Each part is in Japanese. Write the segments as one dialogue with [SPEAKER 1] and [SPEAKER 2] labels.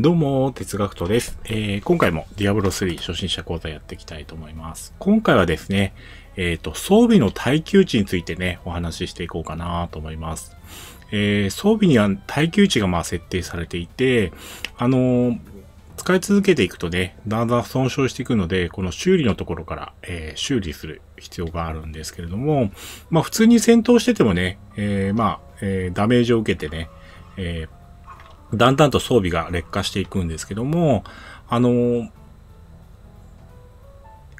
[SPEAKER 1] どうも、哲学とです、えー、今回もディアブロ3初心者講座やっていきたいと思います。今回はですね、えー、と、装備の耐久値についてね、お話ししていこうかなと思います。えー、装備には耐久値がまあ設定されていて、あのー、使い続けていくとね、だんだん損傷していくので、この修理のところから、え修理する必要があるんですけれども、まあ普通に戦闘しててもね、えまあ、えダメージを受けてね、えーだんだんと装備が劣化していくんですけども、あの、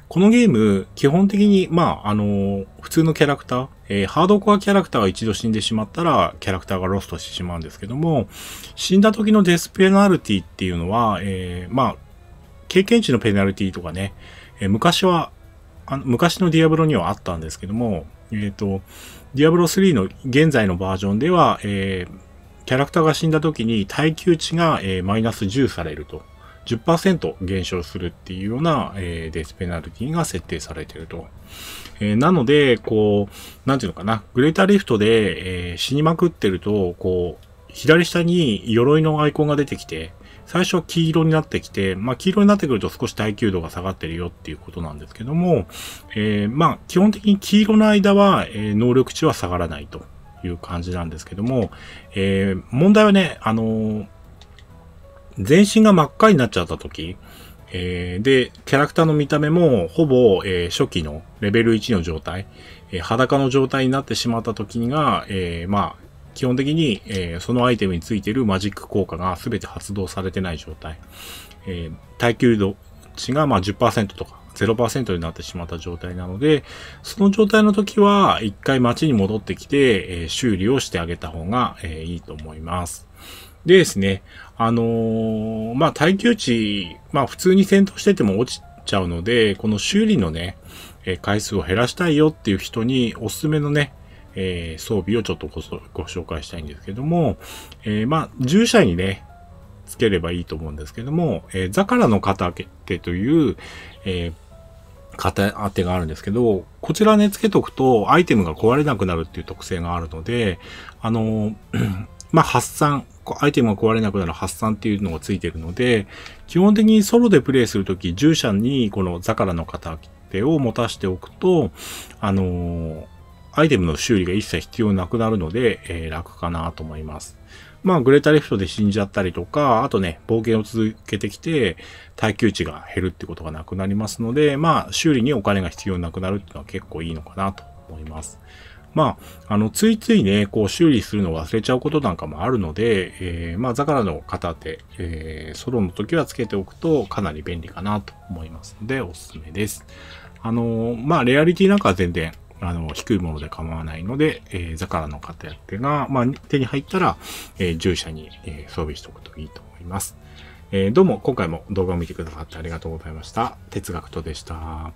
[SPEAKER 1] このゲーム、基本的に、まあ、あの、普通のキャラクター、えー、ハードコアキャラクターが一度死んでしまったら、キャラクターがロストしてしまうんですけども、死んだ時のデスペナルティっていうのは、えー、まあ、経験値のペナルティとかね、えー、昔はあの、昔のディアブロにはあったんですけども、えっ、と、ディアブロ3の現在のバージョンでは、えー、キャラクターが死んだ時に耐久値が、えー、マイナス10されると。10%減少するっていうような、えー、デスペナルティが設定されていると。えー、なので、こう、なんていうのかな、グレーターリフトで、えー、死にまくってると、こう、左下に鎧のアイコンが出てきて、最初は黄色になってきて、まあ黄色になってくると少し耐久度が下がってるよっていうことなんですけども、えー、まあ基本的に黄色の間は、え能力値は下がらないと。いう感じなんですけども、えー、問題はね、あの全身が真っ赤になっちゃった時、えー、で、キャラクターの見た目も、ほぼ、えー、初期のレベル1の状態、えー、裸の状態になってしまった時が、えまあ、基本的に、えそのアイテムについているマジック効果が全て発動されてない状態、え耐久度、値がまあ10%とか0%になってしまった状態なので、その状態の時は一回街に戻ってきて、えー、修理をしてあげた方が、えー、いいと思います。でですね、あのー、まあ、耐久値、まあ、普通に戦闘してても落ちちゃうので、この修理のね、え回数を減らしたいよっていう人におすすめのね、え装備をちょっとごご紹介したいんですけども、えまあ、従者にね、つければいいと思うんですけども、えー、ザカラの肩定という、えー、型当てがあるんですけど、こちらね、つけとくとアイテムが壊れなくなるっていう特性があるので、あの、まあ、発散、アイテムが壊れなくなる発散っていうのがついているので、基本的にソロでプレイするとき、従者にこのザカラの方手を持たしておくと、あのー、アイテムの修理が一切必要なくなるので、えー、楽かなと思います。まあ、グレータリフトで死んじゃったりとか、あとね、冒険を続けてきて、耐久値が減るってことがなくなりますので、まあ、修理にお金が必要なくなるっていうのは結構いいのかなと思います。まあ、あの、ついついね、こう、修理するのを忘れちゃうことなんかもあるので、えー、まあ、ザカラの片手、えー、ソロの時はつけておくとかなり便利かなと思いますので、おすすめです。あのー、まあ、レアリティなんかは全然あの、低いもので構わないので、えー、ザカラの方やってが、まあ、手に入ったら、えー、従者に、えー、装備しておくといいと思います。えー、どうも、今回も動画を見てくださってありがとうございました。哲学とでした。